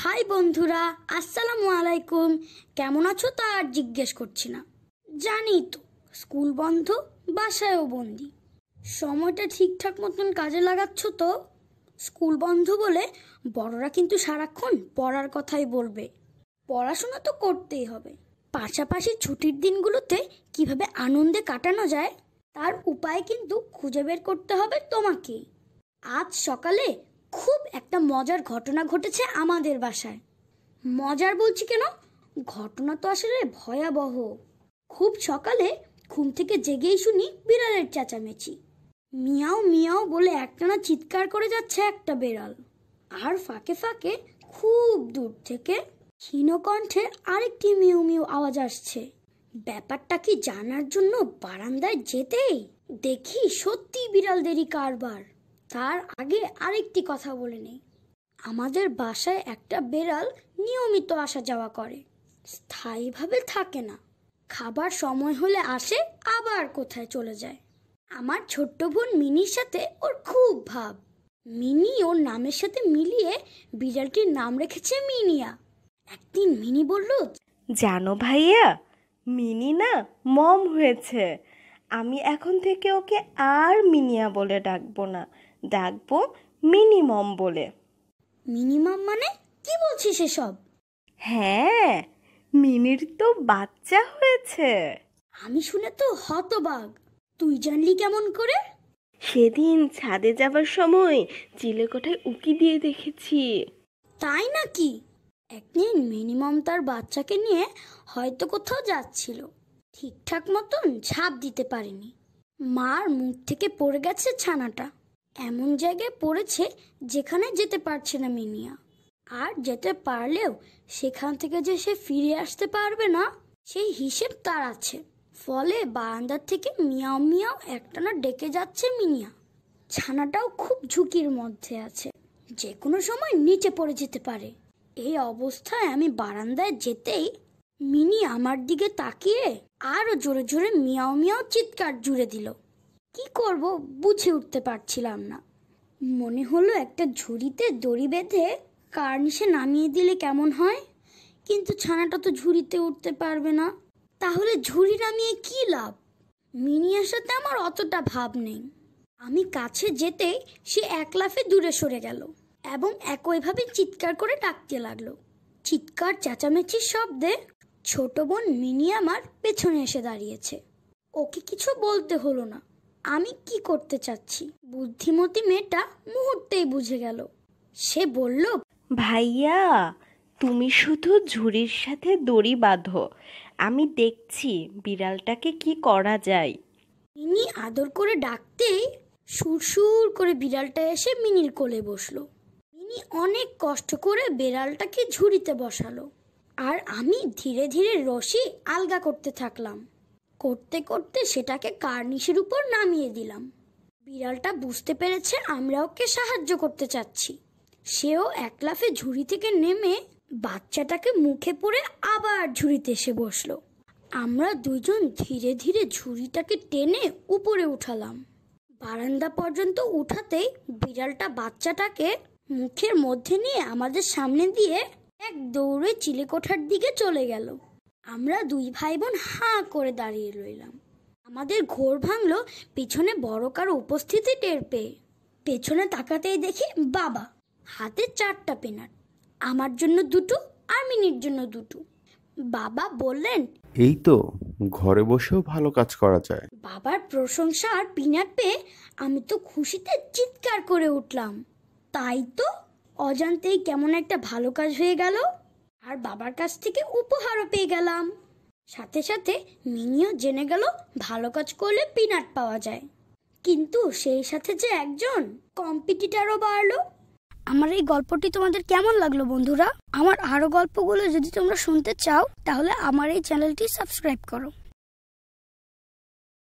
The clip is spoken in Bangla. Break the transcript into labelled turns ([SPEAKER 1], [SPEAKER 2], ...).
[SPEAKER 1] হাই বন্ধুরা আসসালামু আলাইকুম কেমন আছো তা আর জিজ্ঞেস করছি না জানি তো স্কুল বন্ধ বাসায়ও বন্দি সময়টা ঠিকঠাক মতন কাজে লাগাচ্ছ তো স্কুল বন্ধ বলে বড়রা কিন্তু সারাক্ষণ পড়ার কথাই বলবে পড়াশোনা তো করতেই হবে পাশাপাশি ছুটির দিনগুলোতে কিভাবে আনন্দে কাটানো যায় তার উপায় কিন্তু খুঁজে বের করতে হবে তোমাকেই আজ সকালে খুব একটা মজার ঘটনা ঘটেছে আমাদের বাসায় মজার বলছি কেন ঘটনা তো আসলে ভয়াবহ খুব সকালে ঘুম থেকে জেগেই শুনি বিড়ালের চেঁচামেচি মিয়াও মিয়াও বলে একটানা চিৎকার করে যাচ্ছে একটা বেড়াল আর ফাঁকে ফাঁকে খুব দূর থেকে ক্ষীণকণ্ঠে আরেকটি মিউ মিউ আওয়াজ আসছে ব্যাপারটা কি জানার জন্য বারান্দায় যেতেই দেখি সত্যি দেরি কারবার তার আগে আরেকটি কথা বলে নেই আমাদের বাসায় একটা বেড়াল নিয়মিত আসা যাওয়া করে স্থায়ীভাবে থাকে না খাবার সময় হলে আসে আবার কোথায় চলে যায় আমার ছোট্ট বোন মিনির সাথে ওর খুব ভাব মিনি ওর নামের সাথে মিলিয়ে বিড়ালটির নাম রেখেছে মিনিয়া একদিন মিনি বলল জানো ভাইয়া মিনি না মম হয়েছে আমি এখন থেকে ওকে আর মিনিয়া বলে ডাকবো না ডাকবো মিনিমাম বলে মিনিমাম মানে কি বলছিস এসব হ্যাঁ মিনির তো বাচ্চা হয়েছে আমি শুনে তো হতবাক তুই জানলি কেমন করে সেদিন ছাদে যাবার সময় চিলেকোঠায় উকি দিয়ে দেখেছি তাই নাকি একদিন মিনিমাম তার বাচ্চাকে নিয়ে হয়তো কোথাও যাচ্ছিল ঠিকঠাক মতন ঝাঁপ দিতে পারেনি মার মুখ থেকে পড়ে গেছে ছানাটা এমন জায়গায় পড়েছে যেখানে যেতে পারছে না মিনিয়া আর যেতে পারলেও সেখান থেকে যে সে ফিরে আসতে পারবে না সেই হিসেব তার আছে ফলে বারান্দার থেকে মিয়াও মিয়াও একটানা ডেকে যাচ্ছে মিনিয়া ছানাটাও খুব ঝুঁকির মধ্যে আছে যে কোনো সময় নিচে পড়ে যেতে পারে এই অবস্থায় আমি বারান্দায় যেতেই মিনি আমার দিকে তাকিয়ে আরও জোরে জোরে মিয়াও মিয়াও চিৎকার জুড়ে দিল কি করব বুঝে উঠতে পারছিলাম না মনে হলো একটা ঝুড়িতে দড়ি বেঁধে কার্নিশে নামিয়ে দিলে কেমন হয় কিন্তু ছানাটা তো ঝুড়িতে উঠতে পারবে না তাহলে ঝুড়ি নামিয়ে কি লাভ মিনিয়ার সাথে আমার অতটা ভাব নেই আমি কাছে যেতে সে এক লাফে দূরে সরে গেল এবং একইভাবে চিৎকার করে ডাকতে লাগলো চিৎকার চেঁচামেচির শব্দে ছোট বোন মিনি আমার পেছনে এসে দাঁড়িয়েছে ওকে কিছু বলতে হলো না আমি কি করতে চাচ্ছি বুদ্ধিমতী মেয়েটা মুহূর্তেই বুঝে গেল সে বলল ভাইয়া তুমি শুধু ঝুড়ির সাথে দড়ি বাঁধো আমি দেখছি বিড়ালটাকে কি করা যায় মিনি আদর করে ডাকতেই সুরসুর করে বিড়ালটা এসে মিনির কোলে বসলো মিনি অনেক কষ্ট করে বিড়ালটাকে ঝুড়িতে বসালো আর আমি ধীরে ধীরে রশি আলগা করতে থাকলাম করতে করতে সেটাকে কার্নিশের উপর নামিয়ে দিলাম বিড়ালটা বুঝতে পেরেছে আমরা ওকে সাহায্য করতে চাচ্ছি সেও একলাফে ঝুড়ি থেকে নেমে বাচ্চাটাকে মুখে পড়ে আবার ঝুড়িতে এসে বসলো আমরা দুজন ধীরে ধীরে ঝুড়িটাকে টেনে উপরে উঠালাম বারান্দা পর্যন্ত উঠাতেই বিড়ালটা বাচ্চাটাকে মুখের মধ্যে নিয়ে আমাদের সামনে দিয়ে এক দৌড়ে চিলেকোঠার দিকে চলে গেল আমরা দুই ভাই বোন হাঁ করে দাঁড়িয়ে রইলাম আমাদের ঘোর ভাঙলো পেছনে বড় কারো উপস্থিতি টের পেয়ে পেছনে তাকাতেই দেখি বাবা হাতে চারটা পেনার আমার জন্য দুটো আর মিনির জন্য দুটো বাবা বললেন এই তো ঘরে বসেও ভালো কাজ করা যায় বাবার প্রশংসা আর পিনার পেয়ে আমি তো খুশিতে চিৎকার করে উঠলাম তাই তো অজান্তেই কেমন একটা ভালো কাজ হয়ে গেল আর বাবার কাছ থেকে উপহারও পেয়ে গেলাম সাথে সাথে মিনিও জেনে গেল ভালো কাজ করলে পিনাট পাওয়া যায় কিন্তু সেই সাথে যে একজন কম্পিটিটারও বাড়লো আমার এই গল্পটি তোমাদের কেমন লাগলো বন্ধুরা আমার আরও গল্পগুলো যদি তোমরা শুনতে চাও তাহলে আমার এই চ্যানেলটি সাবস্ক্রাইব করো